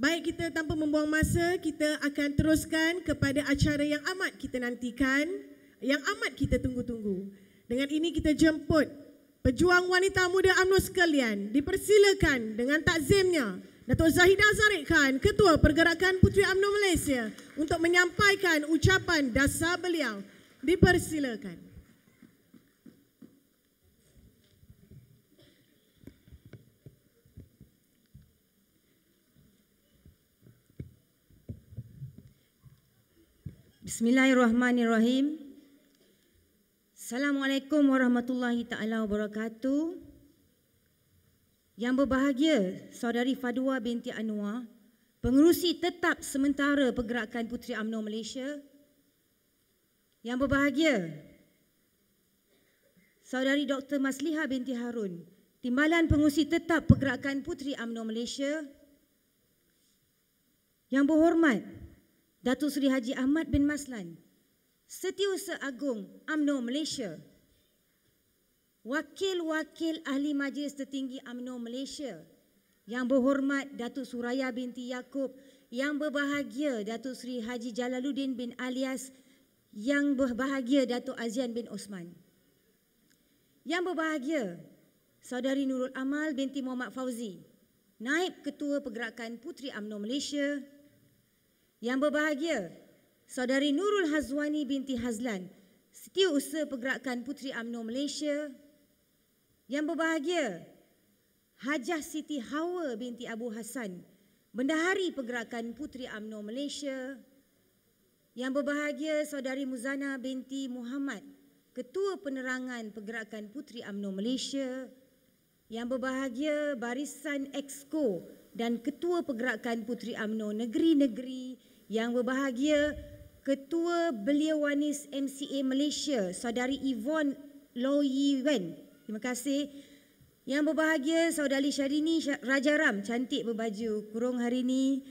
Baik kita tanpa membuang masa, kita akan teruskan kepada acara yang amat kita nantikan, yang amat kita tunggu-tunggu. Dengan ini kita jemput pejuang wanita muda UMNO sekalian dipersilakan dengan takzimnya datuk Zahidah Zarik Khan, Ketua Pergerakan Puteri UMNO Malaysia untuk menyampaikan ucapan dasar beliau. Dipersilakan. Bismillahirrahmanirrahim. Assalamualaikum warahmatullahi taala wabarakatuh. Yang berbahagia, saudari Fadwa binti Anwar, pengerusi tetap sementara Pergerakan Puteri UMNO Malaysia. Yang berbahagia, saudari Dr. Masliha binti Harun, timbalan pengerusi tetap Pergerakan Puteri UMNO Malaysia. Yang berhormat, Datuk Seri Haji Ahmad bin Maslan, Setiausaha Agung AMNO Malaysia, Wakil-wakil Ahli Majlis Tertinggi AMNO Malaysia, Yang Berhormat Datuk Suraya binti Yaakob, Yang Berbahagia Datuk Seri Haji Jalaluddin bin Alias, Yang Berbahagia Datuk Azian bin Osman. Yang Berbahagia Saudari Nurul Amal binti Muhammad Fauzi, Naib Ketua Pergerakan Puteri AMNO Malaysia, yang berbahagia, Saudari Nurul Hazwani binti Hazlan, Setiausaha Pergerakan Puteri UMNO Malaysia. Yang berbahagia, Hajah Siti Hawa binti Abu Hassan, Bendahari Pergerakan Puteri UMNO Malaysia. Yang berbahagia, Saudari Muzana binti Muhammad, Ketua Penerangan Pergerakan Puteri UMNO Malaysia. Yang berbahagia, Barisan Exco dan Ketua Pergerakan Puteri UMNO Negeri-Negeri -negeri yang berbahagia Ketua Belia Wanis MCA Malaysia Saudari Yvonne Loh Yi Wen Terima kasih Yang berbahagia Saudari Syarini Rajaram Cantik berbaju kurung hari ini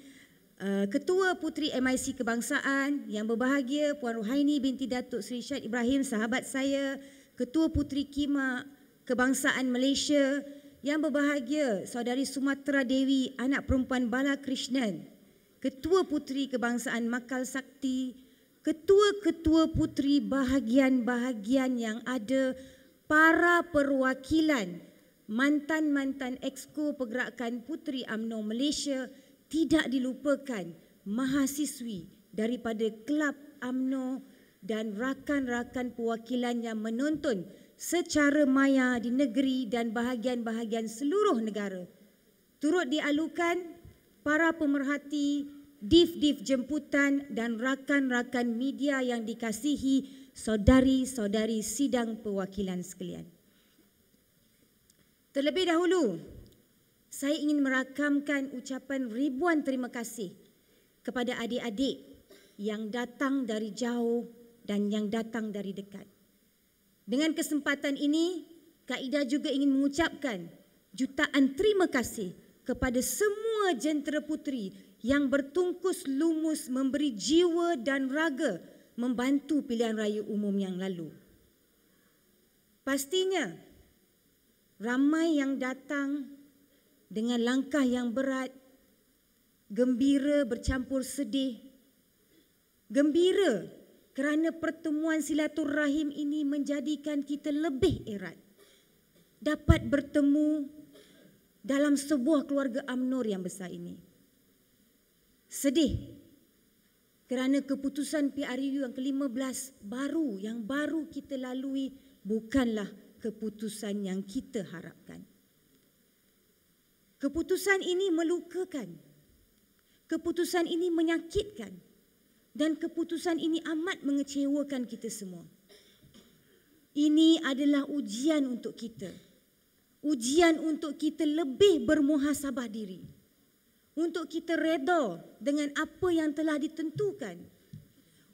uh, Ketua Puteri MIC Kebangsaan yang berbahagia Puan Ruhaini binti Datuk Seri Syed Ibrahim sahabat saya Ketua Puteri Kima Kebangsaan Malaysia yang berbahagia Saudari Sumatera Dewi anak perempuan Bala Krishnan Ketua Puteri Kebangsaan Makal Sakti, Ketua-ketua Puteri bahagian-bahagian yang ada, para perwakilan mantan-mantan Exco Pergerakan Puteri UMNO Malaysia tidak dilupakan mahasiswi daripada Kelab UMNO dan rakan-rakan perwakilan yang menonton secara maya di negeri dan bahagian-bahagian seluruh negara. Turut dialukan para pemerhati, div-div jemputan dan rakan-rakan media yang dikasihi saudari-saudari sidang perwakilan sekalian. Terlebih dahulu, saya ingin merakamkan ucapan ribuan terima kasih kepada adik-adik yang datang dari jauh dan yang datang dari dekat. Dengan kesempatan ini, Kak Ida juga ingin mengucapkan jutaan terima kasih kepada semua jentera puteri yang bertungkus lumus memberi jiwa dan raga membantu pilihan raya umum yang lalu. Pastinya, ramai yang datang dengan langkah yang berat, gembira bercampur sedih, gembira kerana pertemuan silaturrahim ini menjadikan kita lebih erat, dapat bertemu dalam sebuah keluarga Amnor yang besar ini. Sedih kerana keputusan PRU yang ke-15 baru yang baru kita lalui bukanlah keputusan yang kita harapkan. Keputusan ini melukakan. Keputusan ini menyakitkan dan keputusan ini amat mengecewakan kita semua. Ini adalah ujian untuk kita ujian untuk kita lebih bermuhasabah diri. Untuk kita reda dengan apa yang telah ditentukan.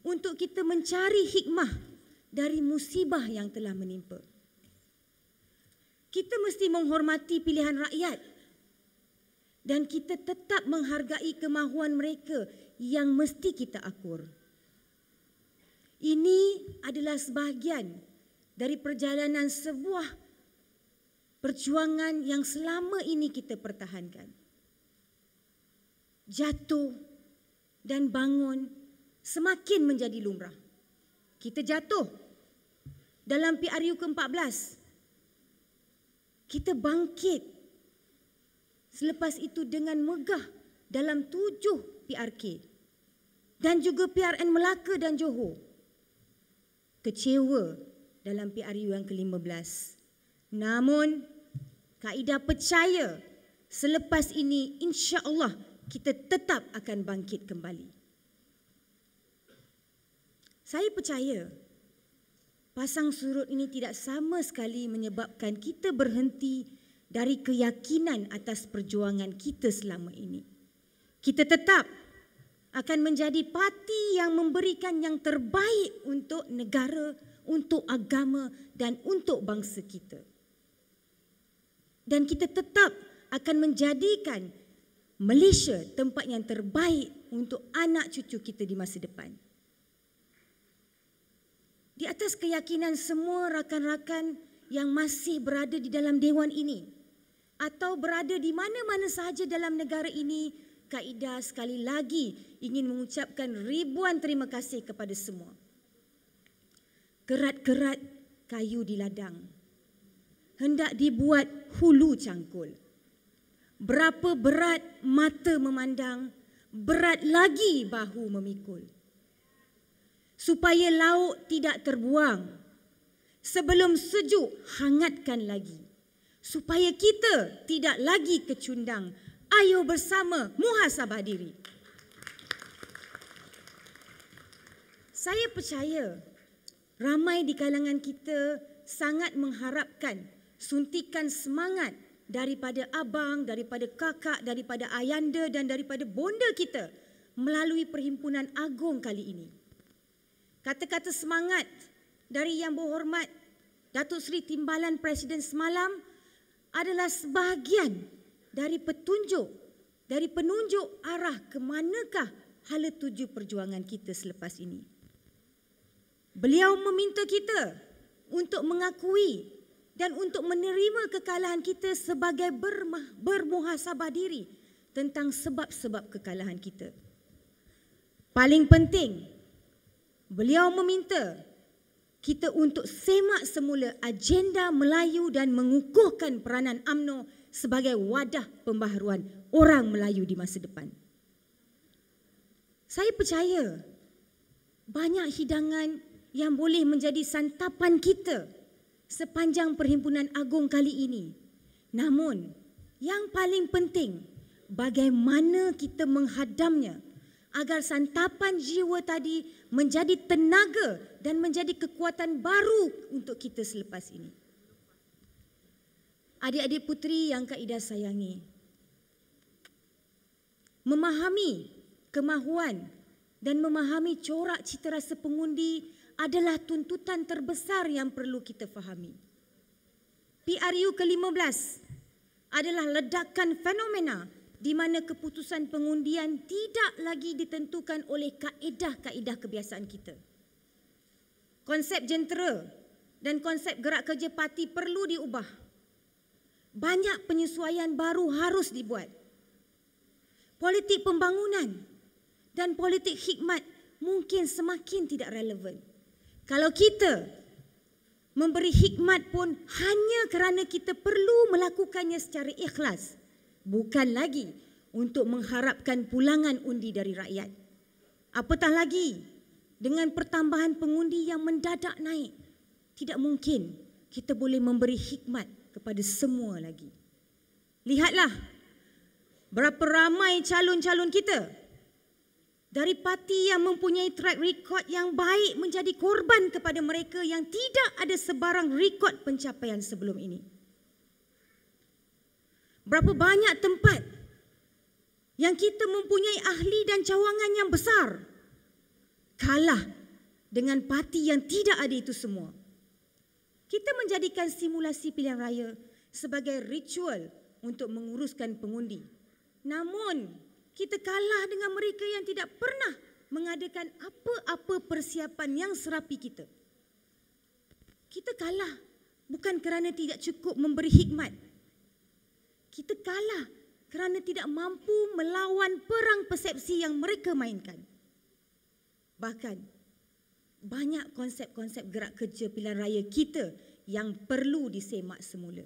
Untuk kita mencari hikmah dari musibah yang telah menimpa. Kita mesti menghormati pilihan rakyat dan kita tetap menghargai kemahuan mereka yang mesti kita akur. Ini adalah sebahagian dari perjalanan sebuah perjuangan yang selama ini kita pertahankan. Jatuh dan bangun semakin menjadi lumrah. Kita jatuh dalam PRU ke-14. Kita bangkit selepas itu dengan megah dalam tujuh PRK dan juga PRN Melaka dan Johor. Kecewa dalam PRU yang ke-15. Namun, kaedah percaya selepas ini insya-Allah kita tetap akan bangkit kembali. Saya percaya pasang surut ini tidak sama sekali menyebabkan kita berhenti dari keyakinan atas perjuangan kita selama ini. Kita tetap akan menjadi parti yang memberikan yang terbaik untuk negara, untuk agama dan untuk bangsa kita dan kita tetap akan menjadikan Malaysia tempat yang terbaik untuk anak cucu kita di masa depan. Di atas keyakinan semua rakan-rakan yang masih berada di dalam dewan ini atau berada di mana-mana sahaja dalam negara ini, Kaida sekali lagi ingin mengucapkan ribuan terima kasih kepada semua. Kerat-kerat kayu di ladang hendak dibuat hulu cangkul. Berapa berat mata memandang, berat lagi bahu memikul. Supaya lauk tidak terbuang, sebelum sejuk hangatkan lagi. Supaya kita tidak lagi kecundang, ayo bersama muhasabah diri. Saya percaya ramai di kalangan kita sangat mengharapkan suntikan semangat daripada abang, daripada kakak, daripada ayanda dan daripada bonda kita melalui perhimpunan agung kali ini. Kata-kata semangat dari yang berhormat Datuk Seri Timbalan Presiden semalam adalah sebahagian dari petunjuk, dari penunjuk arah ke manakah hala tuju perjuangan kita selepas ini. Beliau meminta kita untuk mengakui dan untuk menerima kekalahan kita sebagai bermuhasabah diri tentang sebab-sebab kekalahan kita. Paling penting, beliau meminta kita untuk semak semula agenda Melayu dan mengukuhkan peranan AMNO sebagai wadah pembaharuan orang Melayu di masa depan. Saya percaya banyak hidangan yang boleh menjadi santapan kita sepanjang perhimpunan agung kali ini. Namun, yang paling penting bagaimana kita menghadamnya agar santapan jiwa tadi menjadi tenaga dan menjadi kekuatan baru untuk kita selepas ini. Adik-adik putri yang Kak Ida sayangi, memahami kemahuan dan memahami corak citarasa pengundi adalah tuntutan terbesar yang perlu kita fahami. PRU ke-15 adalah ledakan fenomena di mana keputusan pengundian tidak lagi ditentukan oleh kaedah-kaedah kebiasaan kita. Konsep jentera dan konsep gerak kerja parti perlu diubah. Banyak penyesuaian baru harus dibuat. Politik pembangunan dan politik hikmat mungkin semakin tidak relevan. Kalau kita memberi hikmat pun hanya kerana kita perlu melakukannya secara ikhlas. Bukan lagi untuk mengharapkan pulangan undi dari rakyat. Apatah lagi dengan pertambahan pengundi yang mendadak naik. Tidak mungkin kita boleh memberi hikmat kepada semua lagi. Lihatlah berapa ramai calon-calon kita dari parti yang mempunyai track record yang baik menjadi korban kepada mereka yang tidak ada sebarang rekod pencapaian sebelum ini. Berapa banyak tempat yang kita mempunyai ahli dan cawangan yang besar kalah dengan parti yang tidak ada itu semua. Kita menjadikan simulasi pilihan raya sebagai ritual untuk menguruskan pengundi. Namun, kita kalah dengan mereka yang tidak pernah mengadakan apa-apa persiapan yang serapi kita. Kita kalah bukan kerana tidak cukup memberi hikmat. Kita kalah kerana tidak mampu melawan perang persepsi yang mereka mainkan. Bahkan banyak konsep-konsep gerak kerja pilihan raya kita yang perlu disemak semula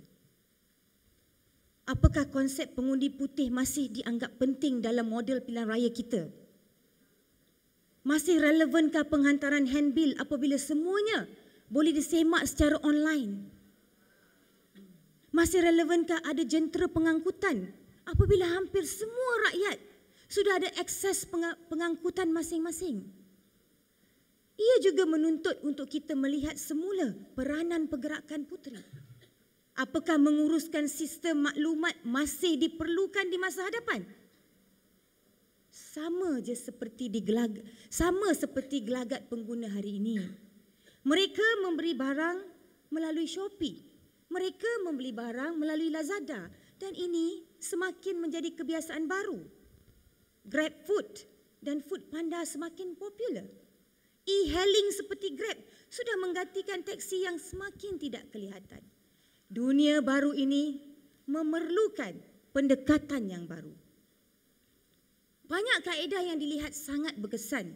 apakah konsep pengundi putih masih dianggap penting dalam model pilihan raya kita? Masih relevankah penghantaran handbill apabila semuanya boleh disemak secara online? Masih relevankah ada jentera pengangkutan apabila hampir semua rakyat sudah ada akses pengangkutan masing-masing? Ia juga menuntut untuk kita melihat semula peranan pergerakan putri. Apakah menguruskan sistem maklumat masih diperlukan di masa hadapan? Sama je seperti di sama seperti gelagat pengguna hari ini. Mereka memberi barang melalui Shopee. Mereka membeli barang melalui Lazada dan ini semakin menjadi kebiasaan baru. Grab food dan food panda semakin popular. E-hailing seperti Grab sudah menggantikan teksi yang semakin tidak kelihatan. Dunia baru ini memerlukan pendekatan yang baru. Banyak kaedah yang dilihat sangat berkesan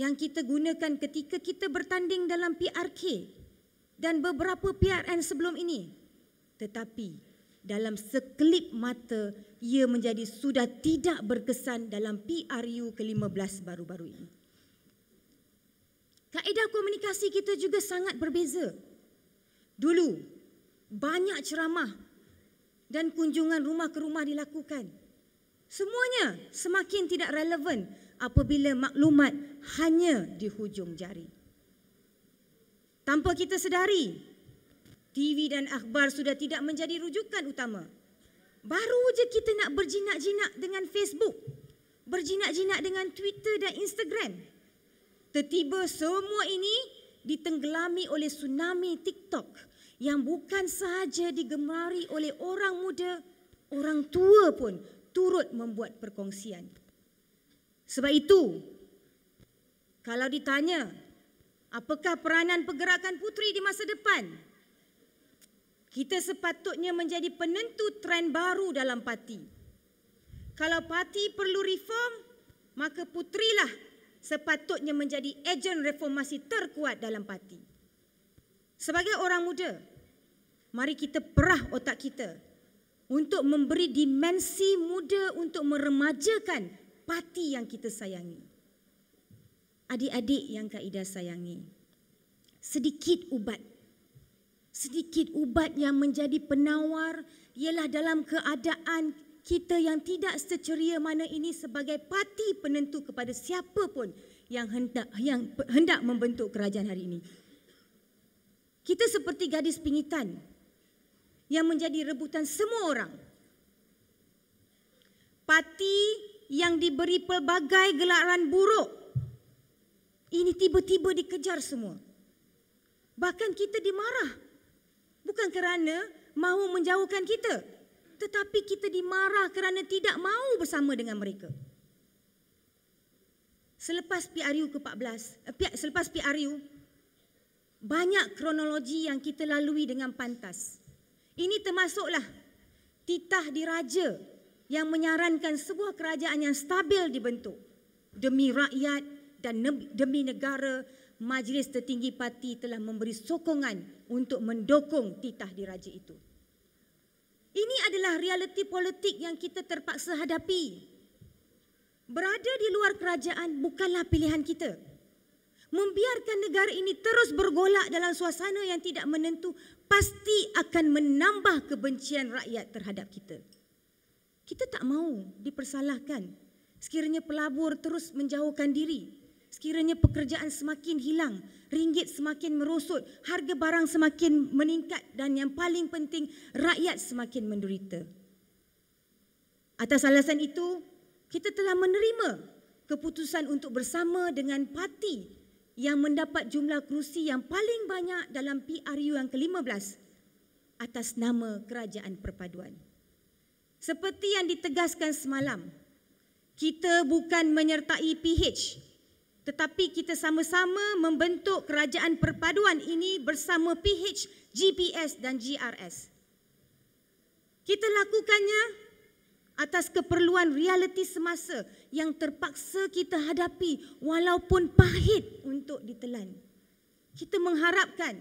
yang kita gunakan ketika kita bertanding dalam PRK dan beberapa PRN sebelum ini. Tetapi dalam sekelip mata ia menjadi sudah tidak berkesan dalam PRU ke-15 baru-baru ini. Kaedah komunikasi kita juga sangat berbeza. Dulu banyak ceramah dan kunjungan rumah ke rumah dilakukan. Semuanya semakin tidak relevan apabila maklumat hanya di hujung jari. Tanpa kita sedari, TV dan akhbar sudah tidak menjadi rujukan utama. Baru je kita nak berjinak-jinak dengan Facebook, berjinak-jinak dengan Twitter dan Instagram. Tertiba semua ini ditenggelami oleh tsunami TikTok yang bukan sahaja digemari oleh orang muda, orang tua pun turut membuat perkongsian. Sebab itu, kalau ditanya, apakah peranan pergerakan puteri di masa depan? Kita sepatutnya menjadi penentu tren baru dalam parti. Kalau parti perlu reform, maka putrilah sepatutnya menjadi ejen reformasi terkuat dalam parti. Sebagai orang muda, mari kita perah otak kita untuk memberi dimensi muda untuk meremajakan parti yang kita sayangi. Adik-adik yang Kak Ida sayangi, sedikit ubat. Sedikit ubat yang menjadi penawar ialah dalam keadaan kita yang tidak seceria mana ini sebagai parti penentu kepada siapapun yang hendak yang hendak membentuk kerajaan hari ini. Kita seperti gadis pingitan yang menjadi rebutan semua orang. Parti yang diberi pelbagai gelaran buruk ini tiba-tiba dikejar semua. Bahkan kita dimarah. Bukan kerana mahu menjauhkan kita, tetapi kita dimarah kerana tidak mahu bersama dengan mereka. Selepas PRU ke-14, eh, selepas PRU banyak kronologi yang kita lalui dengan pantas. Ini termasuklah titah diraja yang menyarankan sebuah kerajaan yang stabil dibentuk demi rakyat dan demi negara majlis tertinggi parti telah memberi sokongan untuk mendukung titah diraja itu. Ini adalah realiti politik yang kita terpaksa hadapi. Berada di luar kerajaan bukanlah pilihan kita membiarkan negara ini terus bergolak dalam suasana yang tidak menentu pasti akan menambah kebencian rakyat terhadap kita. Kita tak mahu dipersalahkan sekiranya pelabur terus menjauhkan diri, sekiranya pekerjaan semakin hilang, ringgit semakin merosot, harga barang semakin meningkat dan yang paling penting rakyat semakin menderita. Atas alasan itu, kita telah menerima keputusan untuk bersama dengan parti yang mendapat jumlah kerusi yang paling banyak dalam PRU yang ke-15 atas nama Kerajaan Perpaduan. Seperti yang ditegaskan semalam, kita bukan menyertai PH tetapi kita sama-sama membentuk Kerajaan Perpaduan ini bersama PH, GPS dan GRS. Kita lakukannya atas keperluan realiti semasa yang terpaksa kita hadapi walaupun pahit untuk ditelan. Kita mengharapkan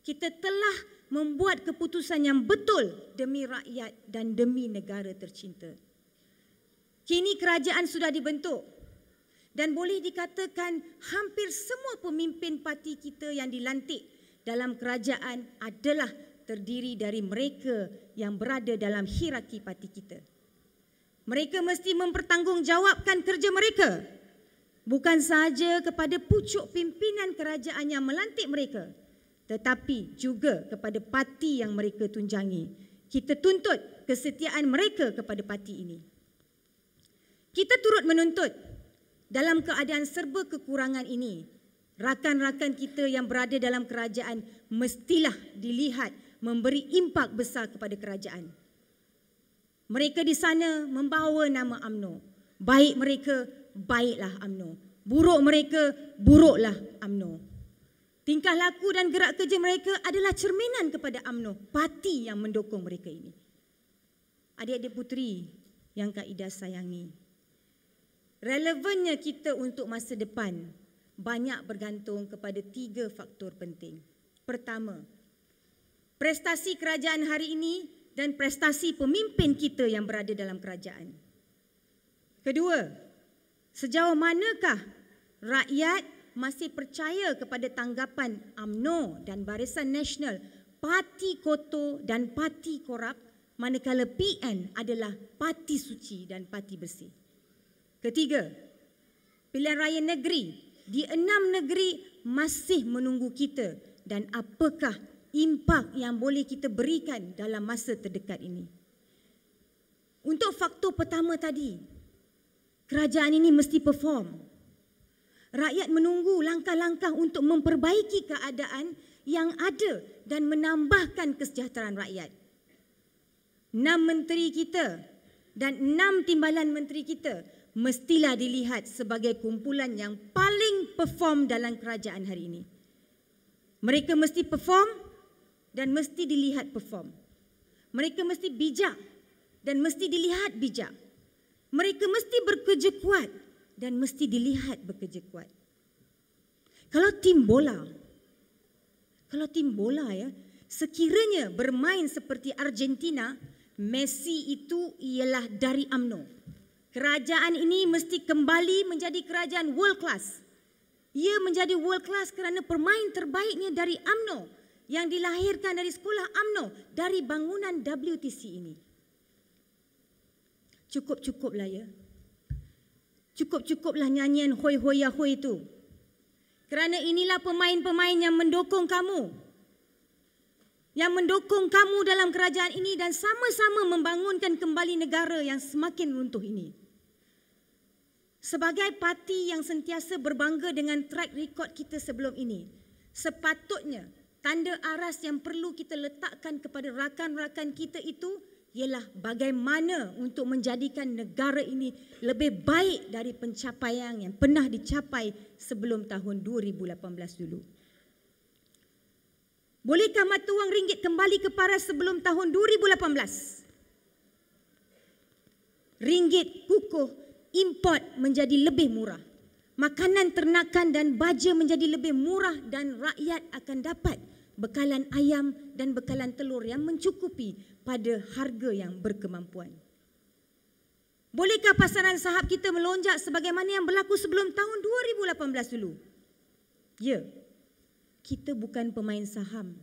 kita telah membuat keputusan yang betul demi rakyat dan demi negara tercinta. Kini kerajaan sudah dibentuk dan boleh dikatakan hampir semua pemimpin parti kita yang dilantik dalam kerajaan adalah terdiri dari mereka yang berada dalam hierarki parti kita mereka mesti mempertanggungjawabkan kerja mereka bukan sahaja kepada pucuk pimpinan kerajaan yang melantik mereka tetapi juga kepada parti yang mereka tunjangi kita tuntut kesetiaan mereka kepada parti ini kita turut menuntut dalam keadaan serba kekurangan ini rakan-rakan kita yang berada dalam kerajaan mestilah dilihat memberi impak besar kepada kerajaan mereka di sana membawa nama Amno. Baik mereka, baiklah Amno. Buruk mereka, buruklah Amno. Tingkah laku dan gerak kerja mereka adalah cerminan kepada Amno parti yang mendukung mereka ini. Adik-adik puteri yang Kak Ida sayangi. Relevannya kita untuk masa depan banyak bergantung kepada tiga faktor penting. Pertama, prestasi kerajaan hari ini dan prestasi pemimpin kita yang berada dalam kerajaan. Kedua, sejauh manakah rakyat masih percaya kepada tanggapan AMNO dan Barisan Nasional parti Koto dan parti korup manakala PN adalah parti suci dan parti bersih. Ketiga, pilihan raya negeri di enam negeri masih menunggu kita dan apakah impak yang boleh kita berikan dalam masa terdekat ini. Untuk faktor pertama tadi, kerajaan ini mesti perform. Rakyat menunggu langkah-langkah untuk memperbaiki keadaan yang ada dan menambahkan kesejahteraan rakyat. Enam menteri kita dan enam timbalan menteri kita mestilah dilihat sebagai kumpulan yang paling perform dalam kerajaan hari ini. Mereka mesti perform dan mesti dilihat perform. Mereka mesti bijak dan mesti dilihat bijak. Mereka mesti bekerja kuat dan mesti dilihat bekerja kuat. Kalau tim bola, kalau tim bola ya, sekiranya bermain seperti Argentina, Messi itu ialah dari AMNO. Kerajaan ini mesti kembali menjadi kerajaan world class. Ia menjadi world class kerana permain terbaiknya dari AMNO yang dilahirkan dari sekolah AMNO dari bangunan WTC ini. Cukup-cukuplah ya. Cukup-cukuplah nyanyian hoi hoi ya hoi itu. Kerana inilah pemain-pemain yang mendukung kamu. Yang mendukung kamu dalam kerajaan ini dan sama-sama membangunkan kembali negara yang semakin runtuh ini. Sebagai parti yang sentiasa berbangga dengan track record kita sebelum ini, sepatutnya tanda aras yang perlu kita letakkan kepada rakan-rakan kita itu ialah bagaimana untuk menjadikan negara ini lebih baik dari pencapaian yang pernah dicapai sebelum tahun 2018 dulu. Bolehkah mata wang ringgit kembali ke paras sebelum tahun 2018? Ringgit kukuh import menjadi lebih murah. Makanan ternakan dan baja menjadi lebih murah dan rakyat akan dapat bekalan ayam dan bekalan telur yang mencukupi pada harga yang berkemampuan. Bolehkah pasaran sahab kita melonjak sebagaimana yang berlaku sebelum tahun 2018 dulu? Ya. Kita bukan pemain saham.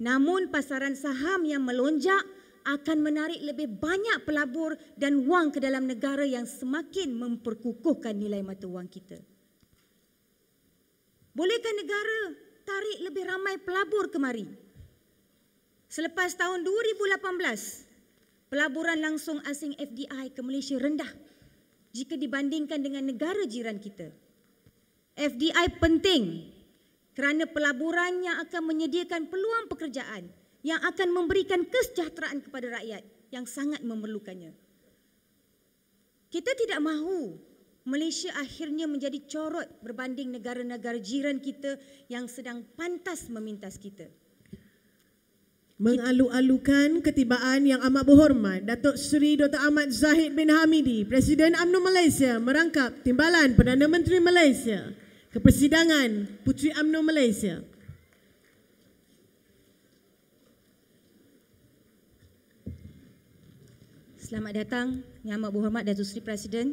Namun pasaran saham yang melonjak akan menarik lebih banyak pelabur dan wang ke dalam negara yang semakin memperkukuhkan nilai mata wang kita. Bolehkah negara tarik lebih ramai pelabur kemari. Selepas tahun 2018, pelaburan langsung asing FDI ke Malaysia rendah jika dibandingkan dengan negara jiran kita. FDI penting kerana pelaburannya akan menyediakan peluang pekerjaan yang akan memberikan kesejahteraan kepada rakyat yang sangat memerlukannya. Kita tidak mahu Malaysia akhirnya menjadi corot berbanding negara-negara jiran kita yang sedang pantas memintas kita. Mengalu-alukan ketibaan yang amat berhormat, Datuk Seri Dr. Ahmad Zahid bin Hamidi, Presiden UMNO Malaysia merangkap timbalan Perdana Menteri Malaysia ke persidangan Puteri UMNO Malaysia. Selamat datang, yang amat berhormat Datuk Seri Presiden.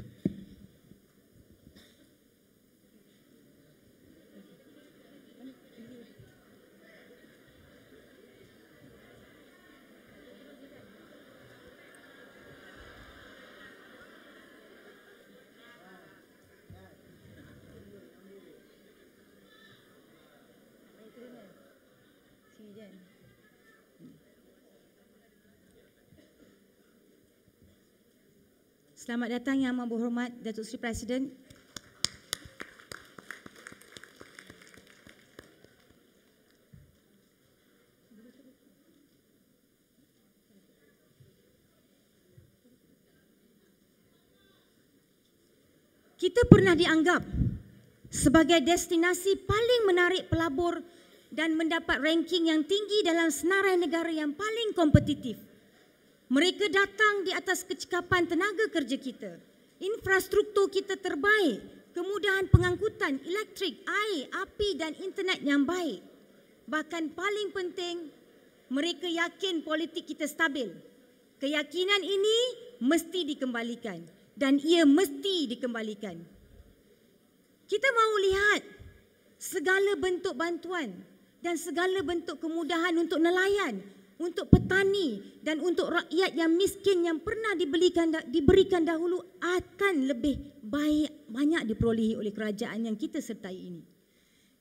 Selamat datang Yang Amat Berhormat Datuk Seri Presiden. Kita pernah dianggap sebagai destinasi paling menarik pelabur dan mendapat ranking yang tinggi dalam senarai negara yang paling kompetitif. Mereka datang di atas kecekapan tenaga kerja kita. Infrastruktur kita terbaik. Kemudahan pengangkutan, elektrik, air, api dan internet yang baik. Bahkan paling penting, mereka yakin politik kita stabil. Keyakinan ini mesti dikembalikan dan ia mesti dikembalikan. Kita mahu lihat segala bentuk bantuan dan segala bentuk kemudahan untuk nelayan untuk petani dan untuk rakyat yang miskin yang pernah dibelikan diberikan dahulu akan lebih baik, banyak diperolehi oleh kerajaan yang kita sertai ini.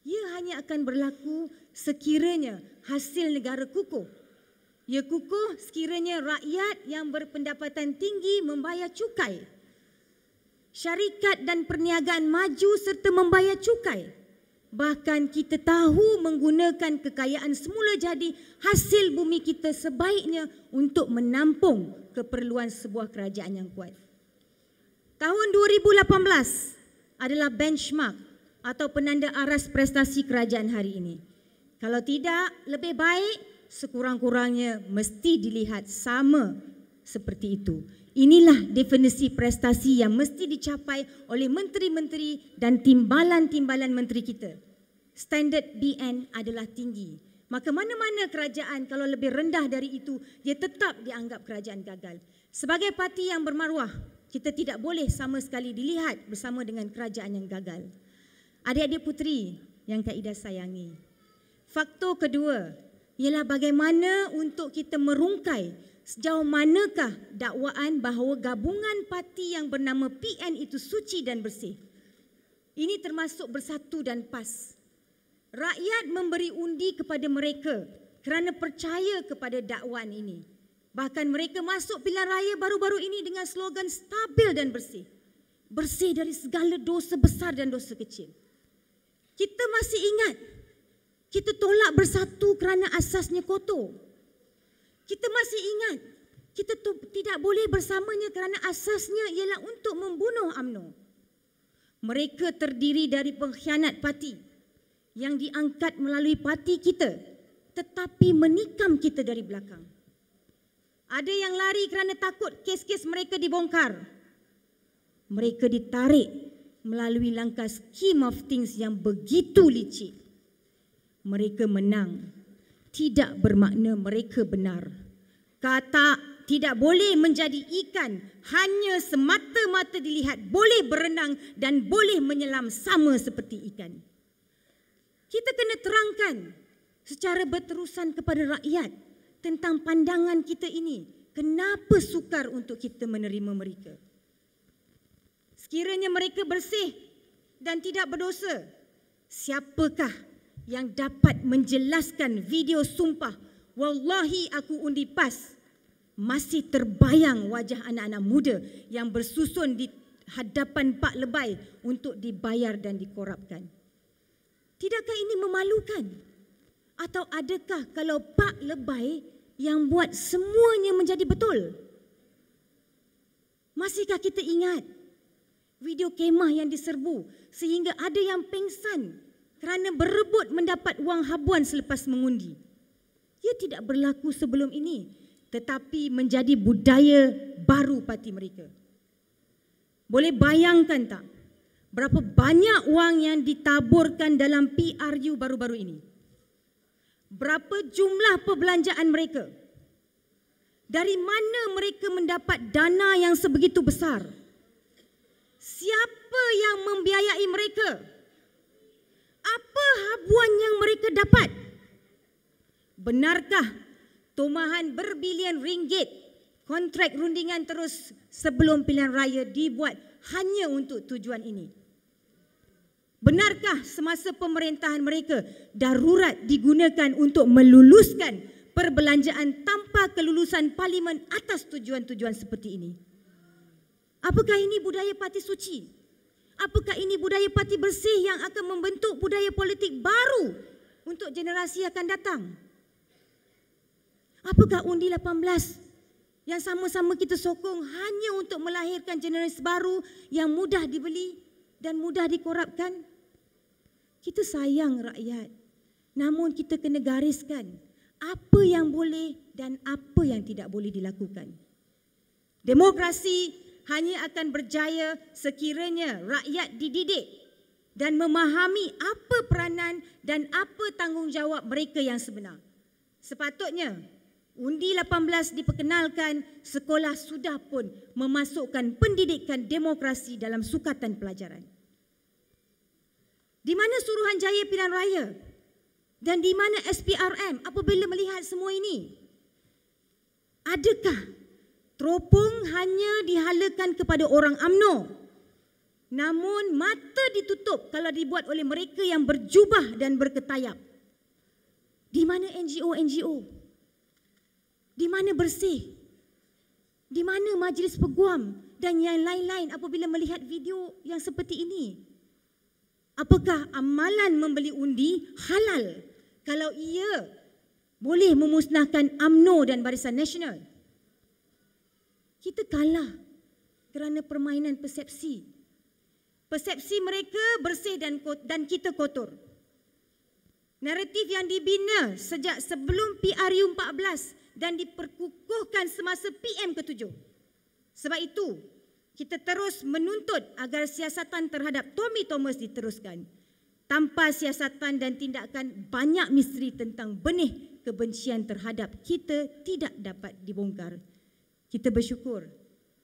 Ia hanya akan berlaku sekiranya hasil negara kukuh. Ia kukuh sekiranya rakyat yang berpendapatan tinggi membayar cukai. Syarikat dan perniagaan maju serta membayar cukai. Bahkan kita tahu menggunakan kekayaan semula jadi hasil bumi kita sebaiknya untuk menampung keperluan sebuah kerajaan yang kuat. Tahun 2018 adalah benchmark atau penanda aras prestasi kerajaan hari ini. Kalau tidak, lebih baik sekurang-kurangnya mesti dilihat sama seperti itu. Inilah definisi prestasi yang mesti dicapai oleh menteri-menteri dan timbalan-timbalan menteri kita. Standard BN adalah tinggi. Maka mana-mana kerajaan kalau lebih rendah dari itu, dia tetap dianggap kerajaan gagal. Sebagai parti yang bermaruah, kita tidak boleh sama sekali dilihat bersama dengan kerajaan yang gagal. Adik-adik putri yang Kak Ida sayangi. Faktor kedua ialah bagaimana untuk kita merungkai Sejauh manakah dakwaan bahawa gabungan parti yang bernama PN itu suci dan bersih? Ini termasuk bersatu dan PAS. Rakyat memberi undi kepada mereka kerana percaya kepada dakwaan ini. Bahkan mereka masuk pilihan raya baru-baru ini dengan slogan stabil dan bersih. Bersih dari segala dosa besar dan dosa kecil. Kita masih ingat kita tolak bersatu kerana asasnya kotor kita masih ingat kita tu, tidak boleh bersamanya kerana asasnya ialah untuk membunuh amno. Mereka terdiri dari pengkhianat parti yang diangkat melalui parti kita tetapi menikam kita dari belakang. Ada yang lari kerana takut kes-kes mereka dibongkar. Mereka ditarik melalui langkah scheme of things yang begitu licik. Mereka menang. Tidak bermakna mereka benar kata tidak boleh menjadi ikan hanya semata-mata dilihat boleh berenang dan boleh menyelam sama seperti ikan. Kita kena terangkan secara berterusan kepada rakyat tentang pandangan kita ini. Kenapa sukar untuk kita menerima mereka? Sekiranya mereka bersih dan tidak berdosa, siapakah yang dapat menjelaskan video sumpah Wallahi aku undi PAS. Masih terbayang wajah anak-anak muda yang bersusun di hadapan Pak Lebai untuk dibayar dan dikorapkan. Tidakkah ini memalukan? Atau adakah kalau Pak Lebai yang buat semuanya menjadi betul? Masihkah kita ingat video kemah yang diserbu sehingga ada yang pengsan kerana berebut mendapat wang habuan selepas mengundi? Mengundi. Ia tidak berlaku sebelum ini tetapi menjadi budaya baru parti mereka. Boleh bayangkan tak berapa banyak wang yang ditaburkan dalam PRU baru-baru ini? Berapa jumlah perbelanjaan mereka? Dari mana mereka mendapat dana yang sebegitu besar? Siapa yang membiayai mereka? Apa habuan yang mereka dapat? Benarkah tumahan berbilion ringgit kontrak rundingan terus sebelum pilihan raya dibuat hanya untuk tujuan ini? Benarkah semasa pemerintahan mereka darurat digunakan untuk meluluskan perbelanjaan tanpa kelulusan parlimen atas tujuan-tujuan seperti ini? Apakah ini budaya parti suci? Apakah ini budaya parti bersih yang akan membentuk budaya politik baru untuk generasi akan datang? Apakah undi 18 yang sama-sama kita sokong hanya untuk melahirkan generasi baru yang mudah dibeli dan mudah dikorapkan? Kita sayang rakyat. Namun kita kena gariskan apa yang boleh dan apa yang tidak boleh dilakukan. Demokrasi hanya akan berjaya sekiranya rakyat dididik dan memahami apa peranan dan apa tanggungjawab mereka yang sebenar. Sepatutnya Undi 18 diperkenalkan, sekolah sudah pun memasukkan pendidikan demokrasi dalam sukatan pelajaran. Di mana Suruhanjaya Pilihan Raya? Dan di mana SPRM apabila melihat semua ini? Adakah teropong hanya dihalakan kepada orang amno? Namun mata ditutup kalau dibuat oleh mereka yang berjubah dan berketayap. Di mana NGO-NGO? NGO? Di mana bersih? Di mana majlis peguam dan yang lain-lain apabila melihat video yang seperti ini? Apakah amalan membeli undi halal? Kalau ia boleh memusnahkan AMNO dan Barisan Nasional. Kita kalah kerana permainan persepsi. Persepsi mereka bersih dan dan kita kotor. Naratif yang dibina sejak sebelum PRU dan diperkukuhkan semasa PM ke-7. Sebab itu, kita terus menuntut agar siasatan terhadap Tommy Thomas diteruskan. Tanpa siasatan dan tindakan, banyak misteri tentang benih kebencian terhadap kita tidak dapat dibongkar. Kita bersyukur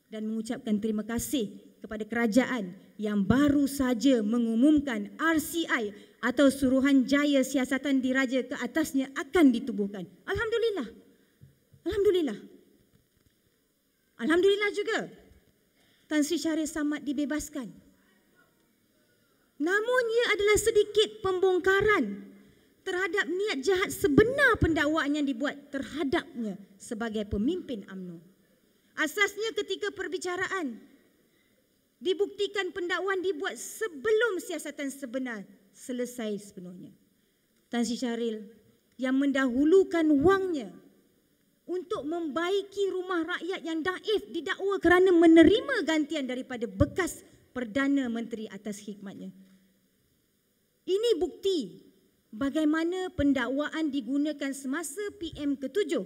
dan mengucapkan terima kasih kepada kerajaan yang baru saja mengumumkan RCI atau Suruhanjaya Siasatan Diraja ke atasnya akan ditubuhkan. Alhamdulillah. Alhamdulillah. Alhamdulillah. Alhamdulillah juga. Tan Sri Syahrir Samad dibebaskan. Namun ia adalah sedikit pembongkaran terhadap niat jahat sebenar pendakwaan yang dibuat terhadapnya sebagai pemimpin AMNO. Asasnya ketika perbicaraan dibuktikan pendakwaan dibuat sebelum siasatan sebenar selesai sepenuhnya. Tan Sri Syahril yang mendahulukan wangnya untuk membaiki rumah rakyat yang daif didakwa kerana menerima gantian daripada bekas Perdana Menteri atas hikmatnya. Ini bukti bagaimana pendakwaan digunakan semasa PM ke-7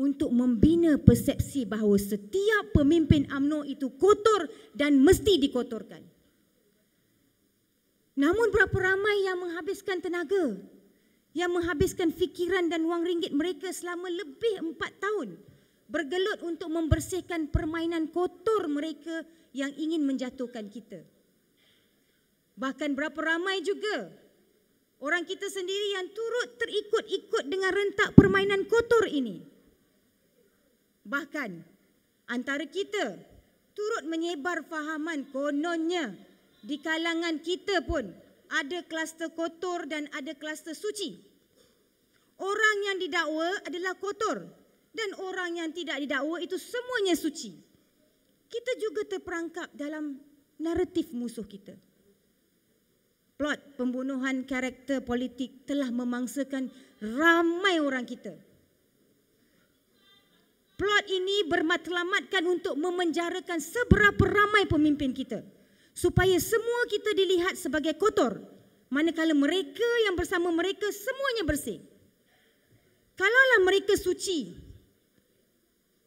untuk membina persepsi bahawa setiap pemimpin AMNO itu kotor dan mesti dikotorkan. Namun berapa ramai yang menghabiskan tenaga yang menghabiskan fikiran dan wang ringgit mereka selama lebih empat tahun bergelut untuk membersihkan permainan kotor mereka yang ingin menjatuhkan kita. Bahkan berapa ramai juga orang kita sendiri yang turut terikut-ikut dengan rentak permainan kotor ini. Bahkan antara kita turut menyebar fahaman kononnya di kalangan kita pun ada kluster kotor dan ada kluster suci. Orang yang didakwa adalah kotor dan orang yang tidak didakwa itu semuanya suci. Kita juga terperangkap dalam naratif musuh kita. Plot pembunuhan karakter politik telah memangsakan ramai orang kita. Plot ini bermatlamatkan untuk memenjarakan seberapa ramai pemimpin kita supaya semua kita dilihat sebagai kotor manakala mereka yang bersama mereka semuanya bersih kalaulah mereka suci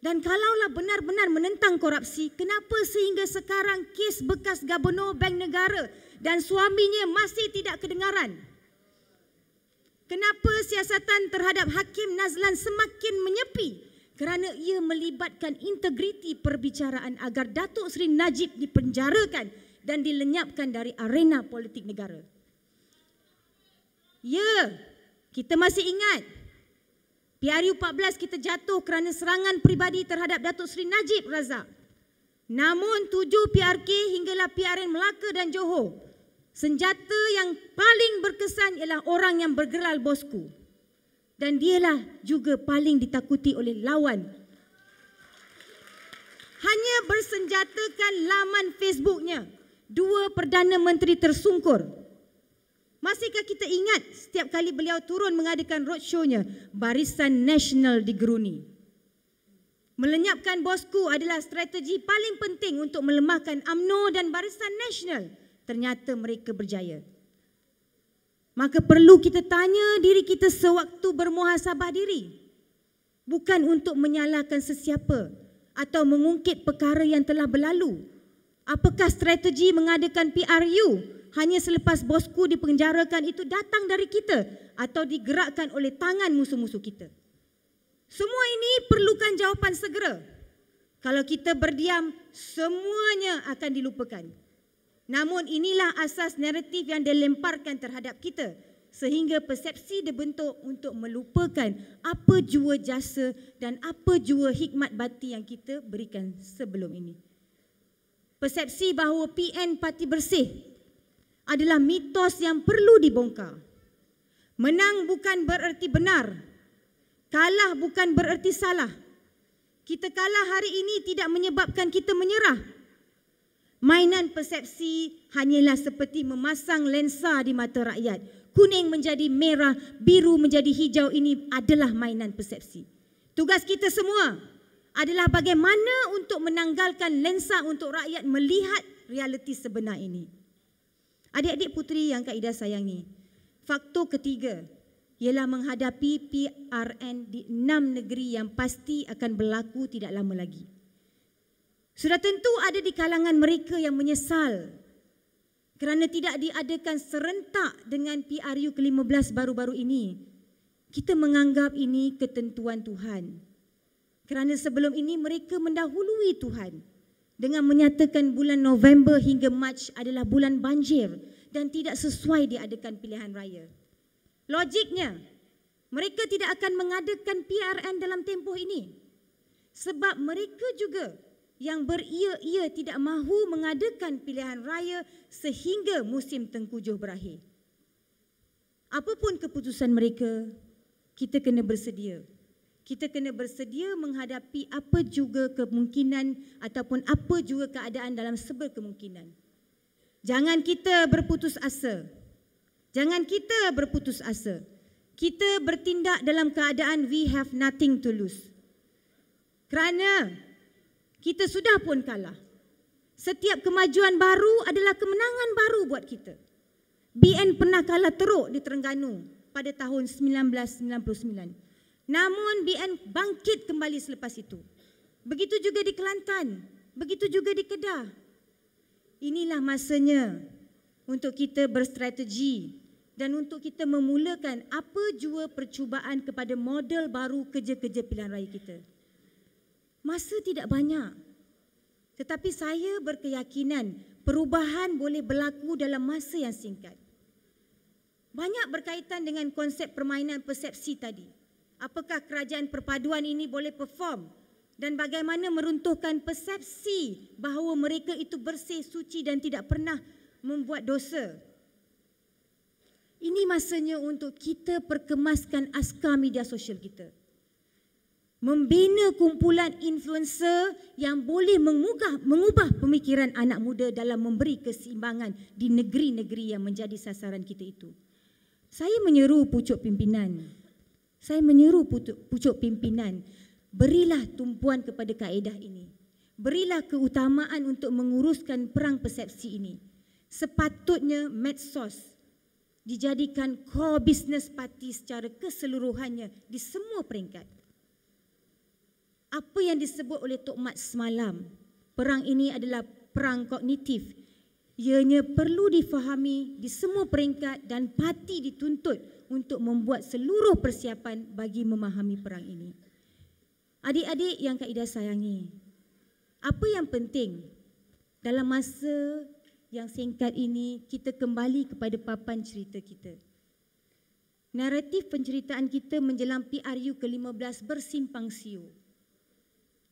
dan kalaulah benar-benar menentang korupsi kenapa sehingga sekarang kes bekas gubernur bank negara dan suaminya masih tidak kedengaran kenapa siasatan terhadap hakim Nazlan semakin menyepi kerana ia melibatkan integriti perbicaraan agar Datuk Seri Najib dipenjarakan dan dilenyapkan dari arena politik negara. Ya, kita masih ingat PRU 14 kita jatuh kerana serangan peribadi terhadap Datuk Seri Najib Razak. Namun tujuh PRK hinggalah PRN Melaka dan Johor. Senjata yang paling berkesan ialah orang yang bergeral bosku. Dan dialah juga paling ditakuti oleh lawan. Hanya bersenjatakan laman Facebooknya dua perdana menteri tersungkur. Masihkah kita ingat setiap kali beliau turun mengadakan roadshow-nya, barisan nasional digeruni. Melenyapkan bosku adalah strategi paling penting untuk melemahkan UMNO dan barisan nasional. Ternyata mereka berjaya. Maka perlu kita tanya diri kita sewaktu bermuhasabah diri. Bukan untuk menyalahkan sesiapa atau mengungkit perkara yang telah berlalu. Apakah strategi mengadakan PRU hanya selepas bosku dipenjarakan itu datang dari kita atau digerakkan oleh tangan musuh-musuh kita? Semua ini perlukan jawapan segera. Kalau kita berdiam, semuanya akan dilupakan. Namun inilah asas naratif yang dilemparkan terhadap kita sehingga persepsi dibentuk untuk melupakan apa jua jasa dan apa jua hikmat bati yang kita berikan sebelum ini persepsi bahawa PN Parti Bersih adalah mitos yang perlu dibongkar. Menang bukan bererti benar. Kalah bukan bererti salah. Kita kalah hari ini tidak menyebabkan kita menyerah. Mainan persepsi hanyalah seperti memasang lensa di mata rakyat. Kuning menjadi merah, biru menjadi hijau ini adalah mainan persepsi. Tugas kita semua adalah bagaimana untuk menanggalkan lensa untuk rakyat melihat realiti sebenar ini. Adik-adik putri yang Kak Ida sayangi, faktor ketiga ialah menghadapi PRN di enam negeri yang pasti akan berlaku tidak lama lagi. Sudah tentu ada di kalangan mereka yang menyesal kerana tidak diadakan serentak dengan PRU ke-15 baru-baru ini. Kita menganggap ini ketentuan Tuhan. Kerana sebelum ini mereka mendahului Tuhan dengan menyatakan bulan November hingga Mac adalah bulan banjir dan tidak sesuai diadakan pilihan raya. Logiknya, mereka tidak akan mengadakan PRN dalam tempoh ini sebab mereka juga yang beria-ia tidak mahu mengadakan pilihan raya sehingga musim tengkujuh berakhir. Apapun keputusan mereka, kita kena bersedia kita kena bersedia menghadapi apa juga kemungkinan ataupun apa juga keadaan dalam sebel kemungkinan. Jangan kita berputus asa. Jangan kita berputus asa. Kita bertindak dalam keadaan we have nothing to lose. Kerana kita sudah pun kalah. Setiap kemajuan baru adalah kemenangan baru buat kita. BN pernah kalah teruk di Terengganu pada tahun 1999. Namun BN bangkit kembali selepas itu. Begitu juga di Kelantan, begitu juga di Kedah. Inilah masanya untuk kita berstrategi dan untuk kita memulakan apa jua percubaan kepada model baru kerja-kerja pilihan raya kita. Masa tidak banyak. Tetapi saya berkeyakinan perubahan boleh berlaku dalam masa yang singkat. Banyak berkaitan dengan konsep permainan persepsi tadi apakah kerajaan perpaduan ini boleh perform dan bagaimana meruntuhkan persepsi bahawa mereka itu bersih, suci dan tidak pernah membuat dosa. Ini masanya untuk kita perkemaskan askar media sosial kita. Membina kumpulan influencer yang boleh mengubah, mengubah pemikiran anak muda dalam memberi keseimbangan di negeri-negeri yang menjadi sasaran kita itu. Saya menyeru pucuk pimpinan saya menyeru pucuk pimpinan berilah tumpuan kepada kaedah ini berilah keutamaan untuk menguruskan perang persepsi ini sepatutnya medsos dijadikan core business parti secara keseluruhannya di semua peringkat apa yang disebut oleh Tok Mat semalam perang ini adalah perang kognitif ianya perlu difahami di semua peringkat dan parti dituntut untuk membuat seluruh persiapan bagi memahami perang ini. Adik-adik yang Kak Ida sayangi, apa yang penting dalam masa yang singkat ini kita kembali kepada papan cerita kita. Naratif penceritaan kita menjelang PRU ke-15 bersimpang siur.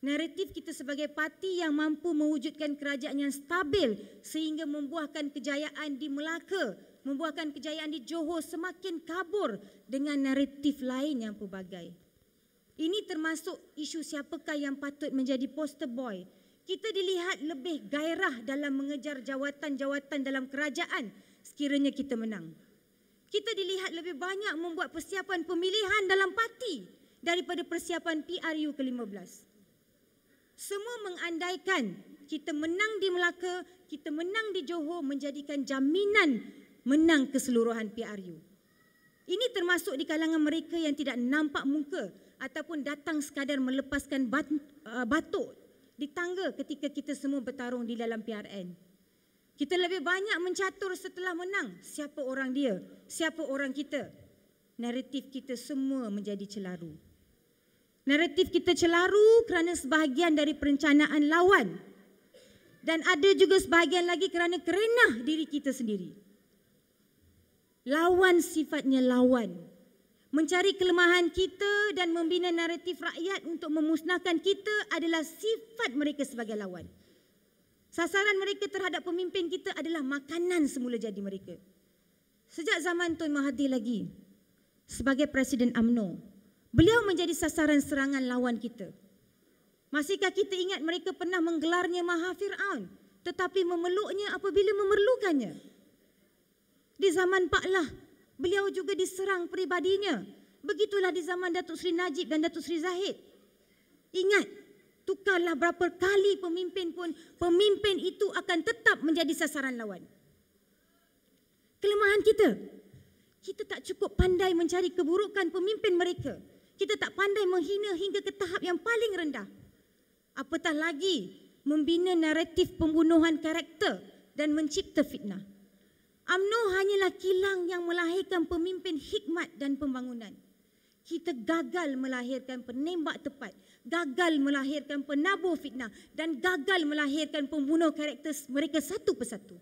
Naratif kita sebagai parti yang mampu mewujudkan kerajaan yang stabil sehingga membuahkan kejayaan di Melaka, membuahkan kejayaan di Johor semakin kabur dengan naratif lain yang pelbagai. Ini termasuk isu siapakah yang patut menjadi poster boy. Kita dilihat lebih gairah dalam mengejar jawatan-jawatan dalam kerajaan sekiranya kita menang. Kita dilihat lebih banyak membuat persiapan pemilihan dalam parti daripada persiapan PRU ke-15. Terima semua mengandaikan kita menang di Melaka, kita menang di Johor menjadikan jaminan menang keseluruhan PRU. Ini termasuk di kalangan mereka yang tidak nampak muka ataupun datang sekadar melepaskan uh, batuk di tangga ketika kita semua bertarung di dalam PRN. Kita lebih banyak mencatur setelah menang siapa orang dia, siapa orang kita. Naratif kita semua menjadi celaru. Naratif kita celaru kerana sebahagian dari perencanaan lawan. Dan ada juga sebahagian lagi kerana kerenah diri kita sendiri. Lawan sifatnya lawan. Mencari kelemahan kita dan membina naratif rakyat untuk memusnahkan kita adalah sifat mereka sebagai lawan. Sasaran mereka terhadap pemimpin kita adalah makanan semula jadi mereka. Sejak zaman Tun Mahathir lagi sebagai Presiden UMNO, Beliau menjadi sasaran serangan lawan kita. Masihkah kita ingat mereka pernah menggelarnya Maha Fir'aun tetapi memeluknya apabila memerlukannya? Di zaman Paklah, beliau juga diserang peribadinya. Begitulah di zaman Datuk Seri Najib dan Datuk Seri Zahid. Ingat, tukarlah berapa kali pemimpin pun, pemimpin itu akan tetap menjadi sasaran lawan. Kelemahan kita, kita tak cukup pandai mencari keburukan pemimpin mereka. Mereka kita tak pandai menghina hingga ke tahap yang paling rendah. Apatah lagi membina naratif pembunuhan karakter dan mencipta fitnah. UMNO hanyalah kilang yang melahirkan pemimpin hikmat dan pembangunan. Kita gagal melahirkan penembak tepat, gagal melahirkan penabur fitnah dan gagal melahirkan pembunuh karakter mereka satu persatu.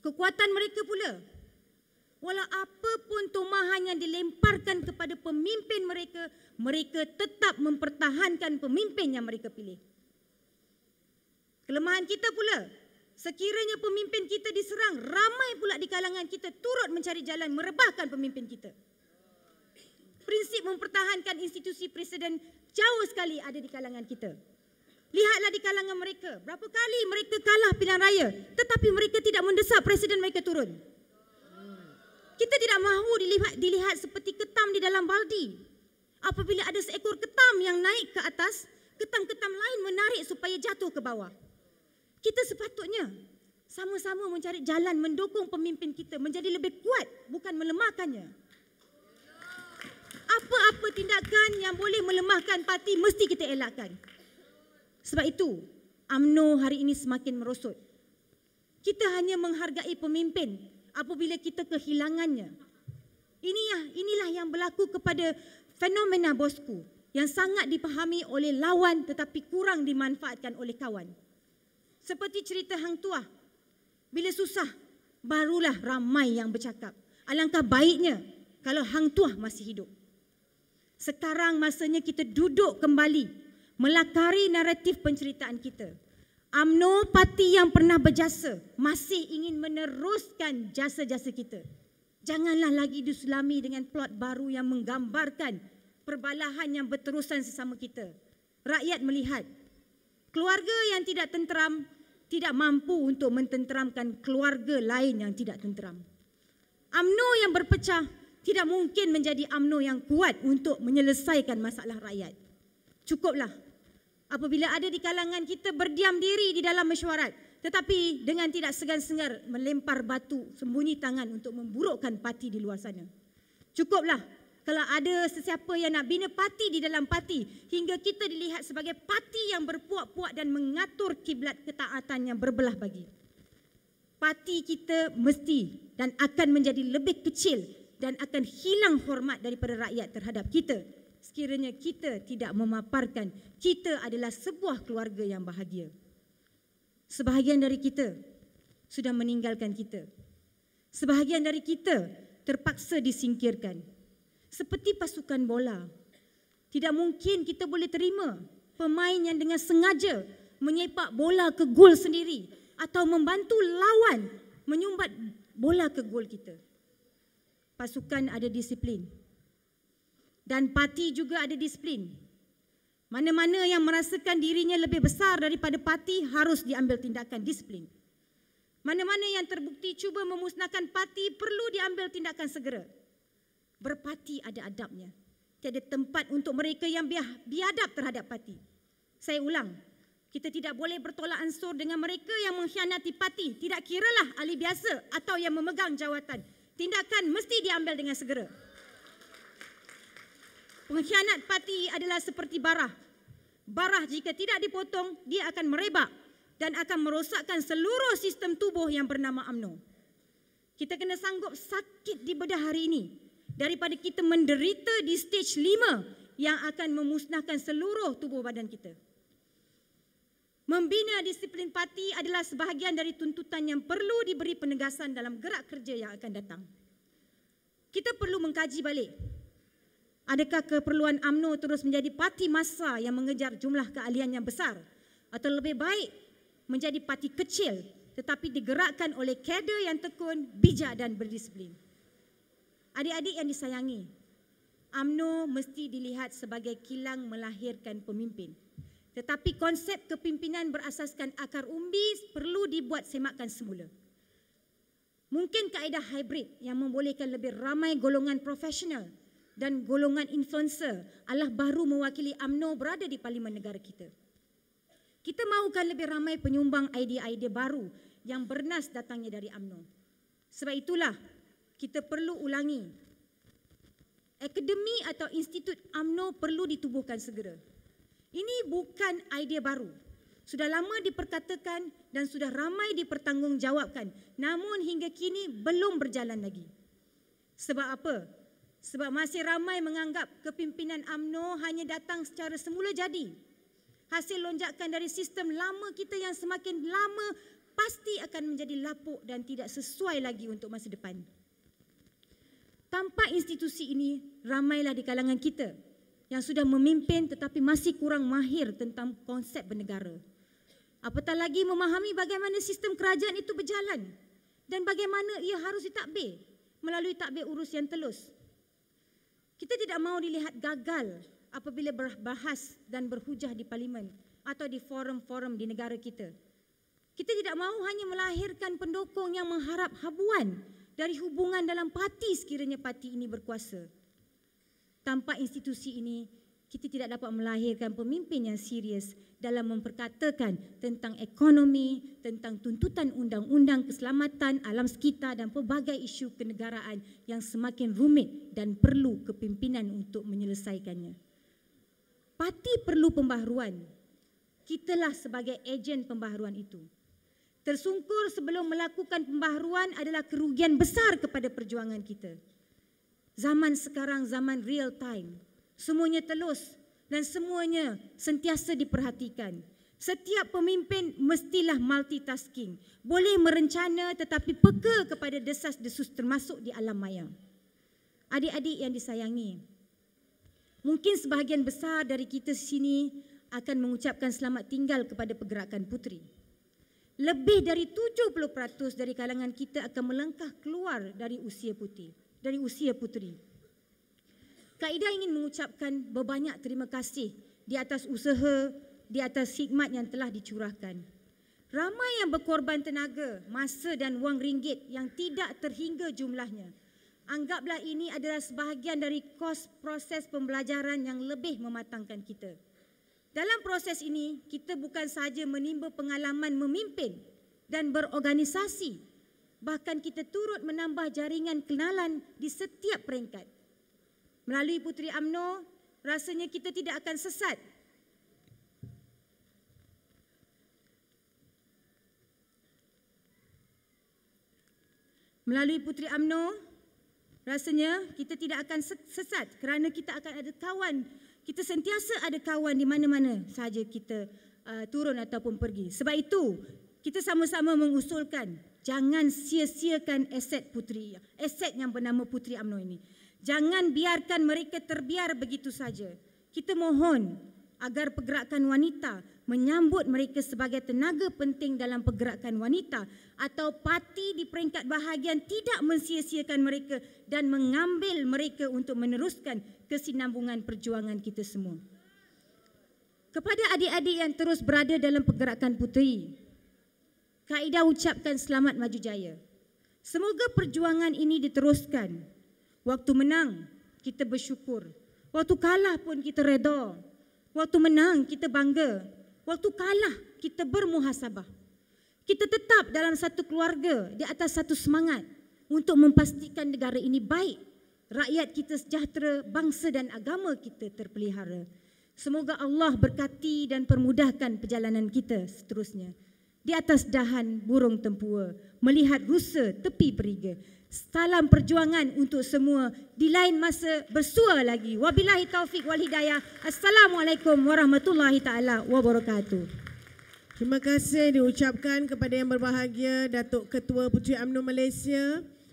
Kekuatan mereka pula Walau apapun tumahan yang dilemparkan kepada pemimpin mereka, mereka tetap mempertahankan pemimpin yang mereka pilih. Kelemahan kita pula, sekiranya pemimpin kita diserang, ramai pula di kalangan kita turut mencari jalan merebahkan pemimpin kita. Prinsip mempertahankan institusi presiden jauh sekali ada di kalangan kita. Lihatlah di kalangan mereka, berapa kali mereka kalah pilihan raya, tetapi mereka tidak mendesak presiden mereka turun kita tidak mahu dilihat, dilihat seperti ketam di dalam baldi. Apabila ada seekor ketam yang naik ke atas, ketam-ketam lain menarik supaya jatuh ke bawah. Kita sepatutnya sama-sama mencari jalan mendukung pemimpin kita menjadi lebih kuat bukan melemahkannya. Apa-apa tindakan yang boleh melemahkan parti mesti kita elakkan. Sebab itu, UMNO hari ini semakin merosot. Kita hanya menghargai pemimpin apabila kita kehilangannya. Inilah inilah yang berlaku kepada fenomena bosku yang sangat dipahami oleh lawan tetapi kurang dimanfaatkan oleh kawan. Seperti cerita hang tua. Bila susah barulah ramai yang bercakap. Alangkah baiknya kalau hang tua masih hidup. Sekarang masanya kita duduk kembali melakari naratif penceritaan kita. UMNO parti yang pernah berjasa masih ingin meneruskan jasa-jasa kita. Janganlah lagi disulami dengan plot baru yang menggambarkan perbalahan yang berterusan sesama kita. Rakyat melihat keluarga yang tidak tenteram tidak mampu untuk mententeramkan keluarga lain yang tidak tenteram. UMNO yang berpecah tidak mungkin menjadi UMNO yang kuat untuk menyelesaikan masalah rakyat. Cukuplah apabila ada di kalangan kita berdiam diri di dalam mesyuarat tetapi dengan tidak segan-segar melempar batu sembunyi tangan untuk memburukkan parti di luar sana. Cukuplah kalau ada sesiapa yang nak bina parti di dalam parti hingga kita dilihat sebagai parti yang berpuak-puak dan mengatur kiblat ketaatan yang berbelah bagi. Parti kita mesti dan akan menjadi lebih kecil dan akan hilang hormat daripada rakyat terhadap kita sekiranya kita tidak memaparkan kita adalah sebuah keluarga yang bahagia. Sebahagian dari kita sudah meninggalkan kita. Sebahagian dari kita terpaksa disingkirkan. Seperti pasukan bola. Tidak mungkin kita boleh terima pemain yang dengan sengaja menyepak bola ke gol sendiri atau membantu lawan menyumbat bola ke gol kita. Pasukan ada disiplin dan parti juga ada disiplin. Mana-mana yang merasakan dirinya lebih besar daripada parti harus diambil tindakan disiplin. Mana-mana yang terbukti cuba memusnahkan parti perlu diambil tindakan segera. Berparti ada adabnya. Tiada tempat untuk mereka yang bi- biadab terhadap parti. Saya ulang, kita tidak boleh bertolak ansur dengan mereka yang mengkhianati parti. Tidak kiralah ahli biasa atau yang memegang jawatan. Tindakan mesti diambil dengan segera. Pengkhianat parti adalah seperti barah. Barah jika tidak dipotong, dia akan merebak dan akan merosakkan seluruh sistem tubuh yang bernama amno. Kita kena sanggup sakit di bedah hari ini daripada kita menderita di stage lima yang akan memusnahkan seluruh tubuh badan kita. Membina disiplin parti adalah sebahagian dari tuntutan yang perlu diberi penegasan dalam gerak kerja yang akan datang. Kita perlu mengkaji balik Adakah keperluan AMNO terus menjadi parti massa yang mengejar jumlah keahlian yang besar atau lebih baik menjadi parti kecil tetapi digerakkan oleh kader yang tekun, bijak dan berdisiplin? Adik-adik yang disayangi, AMNO mesti dilihat sebagai kilang melahirkan pemimpin. Tetapi konsep kepimpinan berasaskan akar umbi perlu dibuat semakkan semula. Mungkin kaedah hybrid yang membolehkan lebih ramai golongan profesional dan golongan influencer adalah baru mewakili AMNO berada di parlimen negara kita. Kita mahukan lebih ramai penyumbang idea-idea baru yang bernas datangnya dari AMNO. Sebab itulah kita perlu ulangi. Akademi atau institut AMNO perlu ditubuhkan segera. Ini bukan idea baru. Sudah lama diperkatakan dan sudah ramai dipertanggungjawabkan. Namun hingga kini belum berjalan lagi. Sebab apa? sebab masih ramai menganggap kepimpinan AMNO hanya datang secara semula jadi. Hasil lonjakan dari sistem lama kita yang semakin lama pasti akan menjadi lapuk dan tidak sesuai lagi untuk masa depan. Tanpa institusi ini, ramailah di kalangan kita yang sudah memimpin tetapi masih kurang mahir tentang konsep bernegara. Apatah lagi memahami bagaimana sistem kerajaan itu berjalan dan bagaimana ia harus ditakbir melalui takbir urus yang telus. Kita tidak mahu dilihat gagal apabila berbahas dan berhujah di parlimen atau di forum-forum di negara kita. Kita tidak mahu hanya melahirkan pendukung yang mengharap habuan dari hubungan dalam parti sekiranya parti ini berkuasa. Tanpa institusi ini, kita tidak dapat melahirkan pemimpin yang serius dalam memperkatakan tentang ekonomi, tentang tuntutan undang-undang keselamatan alam sekitar dan pelbagai isu kenegaraan yang semakin rumit dan perlu kepimpinan untuk menyelesaikannya. Parti perlu pembaharuan. Kitalah sebagai ejen pembaharuan itu. Tersungkur sebelum melakukan pembaharuan adalah kerugian besar kepada perjuangan kita. Zaman sekarang zaman real time semuanya telus dan semuanya sentiasa diperhatikan. Setiap pemimpin mestilah multitasking. Boleh merencana tetapi peka kepada desas-desus termasuk di alam maya. Adik-adik yang disayangi, mungkin sebahagian besar dari kita sini akan mengucapkan selamat tinggal kepada pergerakan putri. Lebih dari 70% dari kalangan kita akan melangkah keluar dari usia putih, dari usia putri. Kaida ingin mengucapkan berbanyak terima kasih di atas usaha, di atas hikmat yang telah dicurahkan. Ramai yang berkorban tenaga, masa dan wang ringgit yang tidak terhingga jumlahnya. Anggaplah ini adalah sebahagian dari kos proses pembelajaran yang lebih mematangkan kita. Dalam proses ini, kita bukan sahaja menimba pengalaman memimpin dan berorganisasi, bahkan kita turut menambah jaringan kenalan di setiap peringkat melalui Puteri Amno, rasanya kita tidak akan sesat. Melalui Puteri Amno, rasanya kita tidak akan sesat kerana kita akan ada kawan. Kita sentiasa ada kawan di mana-mana sahaja kita uh, turun ataupun pergi. Sebab itu, kita sama-sama mengusulkan jangan sia-siakan aset puteri aset yang bernama Puteri Amno ini. Jangan biarkan mereka terbiar begitu saja. Kita mohon agar pergerakan wanita menyambut mereka sebagai tenaga penting dalam pergerakan wanita atau parti di peringkat bahagian tidak mensia-siakan mereka dan mengambil mereka untuk meneruskan kesinambungan perjuangan kita semua. Kepada adik-adik yang terus berada dalam pergerakan puteri, Kaida ucapkan selamat maju jaya. Semoga perjuangan ini diteruskan Waktu menang, kita bersyukur. Waktu kalah pun kita reda. Waktu menang, kita bangga. Waktu kalah, kita bermuhasabah. Kita tetap dalam satu keluarga di atas satu semangat untuk memastikan negara ini baik, rakyat kita sejahtera, bangsa dan agama kita terpelihara. Semoga Allah berkati dan permudahkan perjalanan kita seterusnya di atas dahan burung tempua, melihat rusa tepi periga. Salam perjuangan untuk semua. Di lain masa bersua lagi. Wabillahi taufik wal hidayah. Assalamualaikum warahmatullahi taala wabarakatuh. Terima kasih diucapkan kepada yang berbahagia Datuk Ketua Puteri UMNO Malaysia.